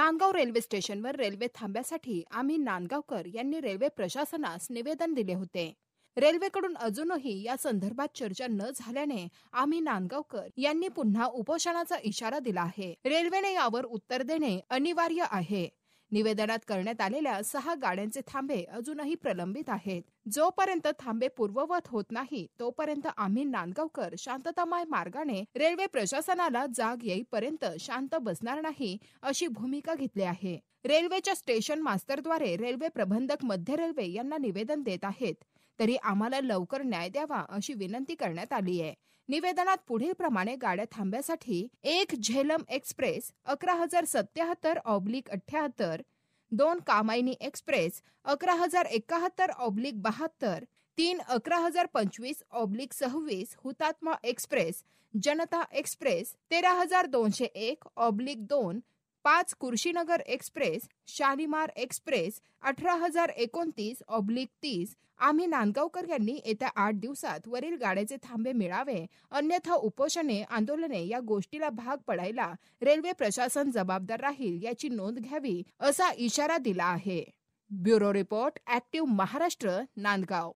Nandgaon railway स्टेशनवर railway थांब्यासाठी आम्ही नांदगावकर यांनी रेल्वे प्रशासनास निवेदन दिले होते रेल्वेकडून अजूनही या संदर्भात चर्चा न झाल्याने आम्ही नांदगावकर यांनी पुन्हा उपोषणाचा इशारा दिला आहे रेल्वेने यावर उत्तर देणे अनिवार्य आहे निवेदनात करण्यात आलेल्या सहा गाड्यांचे थांबे अजूनही प्रलंबित आहेत जोपर्यंत थांबे पूर्ववत होत नाही तोपर्यंत आम्ही नांदगावकर शांततामय मार्गाने रेल्वे प्रशासनाला जाग येईपर्यंत शांत बसणार नाही अशी भूमिका घेतली आहे रेल्वेच्या स्टेशन मास्तरद्वारे रेल्वे प्रबंधक मध्य रेल्वे यांना निवेदन देत आहेत तरी आम्हाला लवकर न्याय द्यावा अशी विनंती करण्यात आली आहे निवेदनात पुढील प्रमाणे गाड्या थांब्यासाठी एक झेलम एक्सप्रेस अकरा हजार सत्याहत्तर ऑब्लिक अठ्याहत्तर दोन कामायनी एक्सप्रेस अकरा हजार एकाहत्तर ऑब्लिक बहात्तर तीन अकरा हजार पंचवीस ऑब्लिक सव्वीस हुतात्मा एक्सप्रेस जनता एक्सप्रेस तेरा हजार दोनशे एक ऑब्लिक दोन पाच कुर्शीनगर एक्सप्रेस शालिमार एक्सप्रेस अठरा हजार एकोणतीस ऑब्लिक तीस आम्ही नांदगावकर यांनी येत्या आठ दिवसात वरील गाड्याचे थांबे मिळावे अन्यथा उपोषणे आंदोलने या गोष्टीला भाग पडायला रेल्वे प्रशासन जबाबदार राहील याची नोंद घ्यावी असा इशारा दिला आहे bureau report active Maharashtra Nandgaon